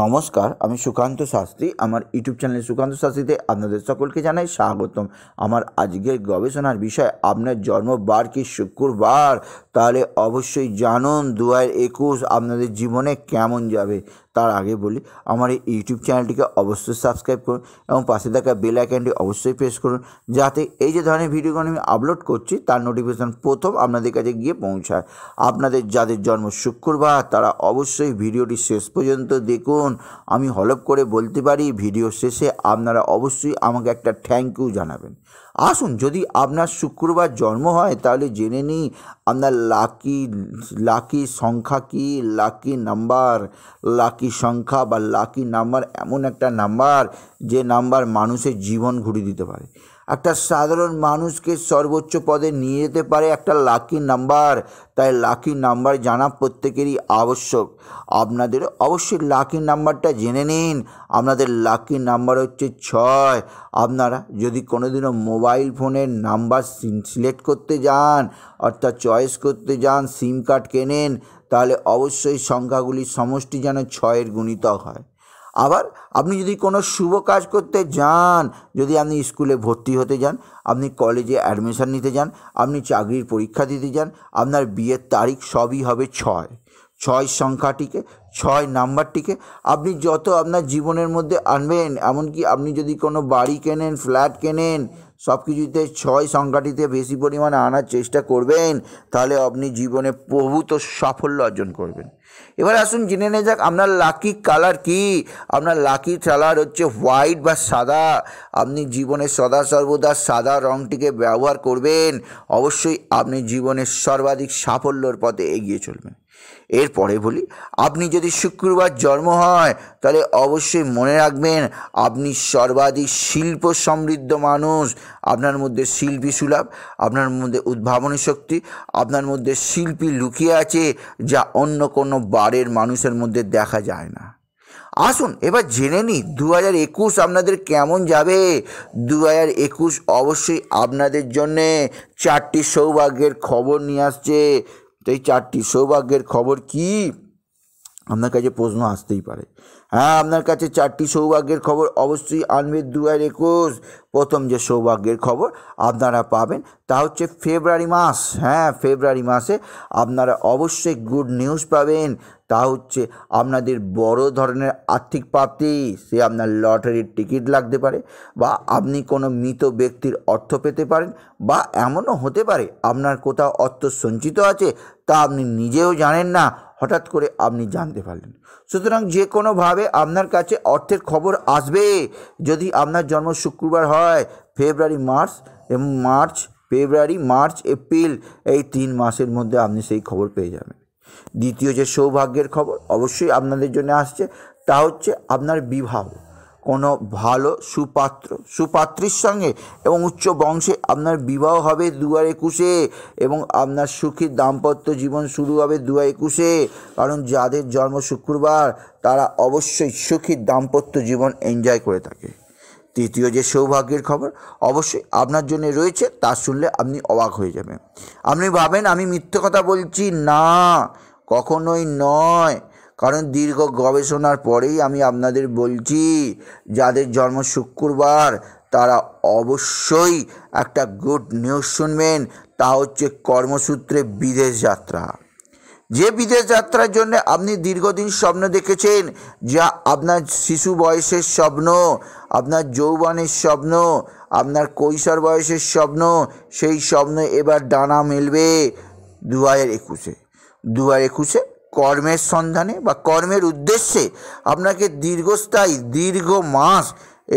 নমস্কার আমি সুকান্ত শাস্ত্রী আমার ইউটিউব চ্যানেল সুকান্ত শাস্ত্রীতে আপনাদের সকলকে জানাই স্বাগতম আমার আজকের গবেষণার বিষয় আপনার জন্মবার কি শুক্রবার তাহলে অবশ্যই জানুন দু হাজার একুশ আপনাদের জীবনে কেমন যাবে তার আগে বলি আমার এই ইউটিউব চ্যানেলটিকে অবশ্যই সাবস্ক্রাইব করুন এবং পাশে থাকা বেল আইকনটি অবশ্যই প্রেস করুন যাতে এই যে ধরনের ভিডিওগুলো আমি আপলোড করছি তার নোটিফিকেশান প্রথম আপনাদের কাছে গিয়ে পৌঁছায় আপনাদের যাদের জন্ম শুক্রবার তারা অবশ্যই ভিডিওটি শেষ পর্যন্ত দেখুন আমি হলপ করে বলতে পারি ভিডিও শেষে আপনারা অবশ্যই আমাকে একটা থ্যাংক ইউ জানাবেন আসুন যদি আপনার শুক্রবার জন্ম হয় তাহলে জেনে নিই আপনার লাকি লাকি সংখ্যা কি লাকি নাম্বার লাকি সংখ্যা বা লাকি নাম্বার এমন একটা নাম্বার যে নাম্বার মানুষের জীবন ঘুরিয়ে দিতে পারে একটা সাধারণ মানুষকে সর্বোচ্চ পদে নিয়ে যেতে পারে একটা লাকি নাম্বার তাই লাকি নাম্বার জানা প্রত্যেকেরই আবশ্যক আপনাদের অবশ্যই লাকি নাম্বারটা জেনে নিন আপনাদের লাকি নাম্বার হচ্ছে ছয় আপনারা যদি কোনোদিনও মোবাইল ফোনের নাম্বার সিলেক্ট করতে যান অর্থাৎ চয়েস করতে যান সিম কার্ড কেনেন তাহলে অবশ্যই সংখ্যাগুলির সমষ্টি যেন ছয়ের গুণিত হয় আবার আপনি যদি কোনো শুভ কাজ করতে যান যদি আপনি স্কুলে ভর্তি হতে যান আপনি কলেজে অ্যাডমিশান নিতে যান আপনি চাকরির পরীক্ষা দিতে যান আপনার বিয়ের তারিখ সবই হবে ছয় ছয় সংখ্যাটিকে ছয় নাম্বারটিকে আপনি যত আপনার জীবনের মধ্যে আনবেন এমনকি আপনি যদি কোনো বাড়ি কেনেন ফ্ল্যাট কেনেন সব কিছুতে ছয় সংখ্যাটিতে বেশি পরিমাণে আনার চেষ্টা করবেন তাহলে আপনি জীবনে প্রভূত সাফল্য অর্জন করবেন এবার আসুন জেনে নিয়ে যাক আপনার লাকি কালার কি আপনার লাকি কালার হচ্ছে হোয়াইট বা সাদা আপনি জীবনে সদা সর্বদা সাদা রঙটিকে ব্যবহার করবেন অবশ্যই আপনি জীবনে সর্বাধিক সাফল্যর পথে এগিয়ে চলবেন এরপরে বলি আপনি যদি শুক্রবার জন্ম হয় তাহলে অবশ্যই মনে রাখবেন আপনি সর্বাধিক শিল্প সমৃদ্ধ মানুষ আপনার মধ্যে শিল্পী সুলভ আপনার মধ্যে উদ্ভাবনী শক্তি আপনার মধ্যে শিল্পী লুকিয়ে আছে যা অন্য কোনো বারের মানুষের মধ্যে দেখা যায় না আসুন এবার জেনে নিই দু হাজার একুশ আপনাদের কেমন যাবে দু হাজার একুশ অবশ্যই আপনাদের জন্যে চারটি সৌভাগ্যের খবর নিয়ে আসছে এই চারটি সৌভাগ্যের খবর কী আপনার কাছে প্রশ্ন আসতেই পারে হ্যাঁ আপনার কাছে চারটি সৌভাগ্যের খবর অবশ্যই আনবে দু হাজার একুশ প্রথম যে সৌভাগ্যের খবর আপনারা পাবেন তা হচ্ছে ফেব্রুয়ারি মাস হ্যাঁ ফেব্রুয়ারি মাসে আপনারা অবশ্যই গুড নিউজ পাবেন তা হচ্ছে আপনাদের বড় ধরনের আর্থিক প্রাপ্তি সে আপনার লটারির টিকিট লাগতে পারে বা আপনি কোনো মৃত ব্যক্তির অর্থ পেতে পারেন বা এমনও হতে পারে আপনার কোথাও অর্থ সঞ্চিত আছে তা আপনি নিজেও জানেন না হঠাৎ করে আপনি জানতে পারলেন সুতরাং যে কোনোভাবে আপনার কাছে অর্থের খবর আসবে যদি আপনার জন্ম শুক্রবার হয় ফেব্রুয়ারি মার্চ এবং মার্চ ফেব্রুয়ারি মার্চ এপ্রিল এই তিন মাসের মধ্যে আপনি সেই খবর পেয়ে যাবেন দ্বিতীয় যে সৌভাগ্যের খবর অবশ্যই আপনাদের জন্য আসছে তা হচ্ছে আপনার বিবাহ কোনো ভালো সুপাত্র সুপাত্রীর সঙ্গে এবং উচ্চ বংশে আপনার বিবাহ হবে দু হাজার একুশে এবং আপনার সুখী দাম্পত্য জীবন শুরু হবে দু হাজার একুশে কারণ যাদের জন্ম শুক্রবার তারা অবশ্যই সুখী দাম্পত্য জীবন এনজয় করে থাকে তৃতীয় যে সৌভাগ্যের খবর অবশ্যই আপনার জন্য রয়েছে তা শুনলে আপনি অবাক হয়ে যাবেন আপনি ভাবেন আমি মিথ্যে কথা বলছি না কখনোই নয় কারণ দীর্ঘ গবেষণার পরেই আমি আপনাদের বলছি যাদের জন্ম শুক্রবার তারা অবশ্যই একটা গুড নিউজ শুনবেন তা হচ্ছে কর্মসূত্রে বিদেশ যাত্রা যে বিদেশ যাত্রার জন্য আপনি দীর্ঘদিন স্বপ্ন দেখেছেন যা আপনার শিশু বয়সের স্বপ্ন আপনার যৌবনের স্বপ্ন আপনার কৈশোর বয়সের স্বপ্ন সেই স্বপ্ন এবার ডানা মেলবে দু হাজার একুশে দু হাজার একুশে কর্মের সন্ধানে বা কর্মের উদ্দেশ্যে আপনাকে দীর্ঘস্থায়ী দীর্ঘ মাস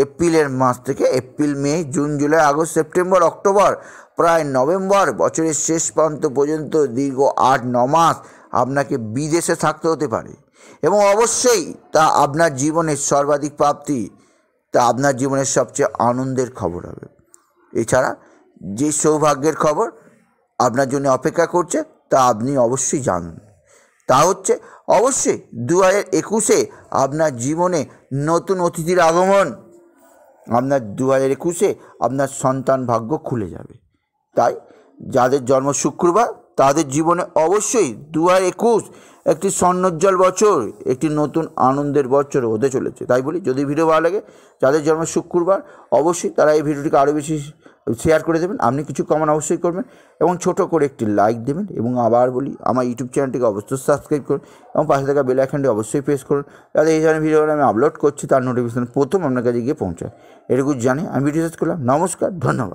এপ্রিলের মাস থেকে এপ্রিল মে জুন জুলাই আগস্ট সেপ্টেম্বর অক্টোবর প্রায় নভেম্বর বছরের শেষ প্রান্ত পর্যন্ত দীর্ঘ আট ন মাস আপনাকে বিদেশে থাকতে হতে পারে এবং অবশ্যই তা আপনার জীবনের সর্বাধিক প্রাপ্তি তা আপনার জীবনের সবচেয়ে আনন্দের খবর হবে এছাড়া যে সৌভাগ্যের খবর আপনার জন্য অপেক্ষা করছে তা আপনি অবশ্যই জানুন তা হচ্ছে অবশ্যই দু হাজার একুশে আপনার জীবনে নতুন অতিথির আগমন আপনার দু হাজার একুশে আপনার সন্তান ভাগ্য খুলে যাবে তাই যাদের জন্ম শুক্রবার তাদের জীবনে অবশ্যই দু হাজার একুশ একটি স্বর্ণোজ্জ্বল বছর একটি নতুন আনন্দের বছর হতে চলেছে তাই বলি যদি ভিডিও ভালো লাগে যাদের জন্ম শুক্রবার অবশ্যই তারা এই ভিডিওটিকে আরও বেশি শেয়ার করে দেবেন আপনি কিছু কমেন্ট অবশ্যই করবেন এবং ছোট করে একটি লাইক দেবেন এবং আবার বলি আমার ইউটিউব চ্যানেলটিকে অবশ্যই সাবস্ক্রাইব করুন এবং পাশে থাকা বেল আইকনটি অবশ্যই প্রেস করুন যাতে এই ধরনের ভিডিওগুলো আমি আপলোড করছি তার নোটিফিকেশান প্রথম আপনার কাছে গিয়ে পৌঁছায় এটুকু জানি আমি ভিডিও শেষ করলাম নমস্কার ধন্যবাদ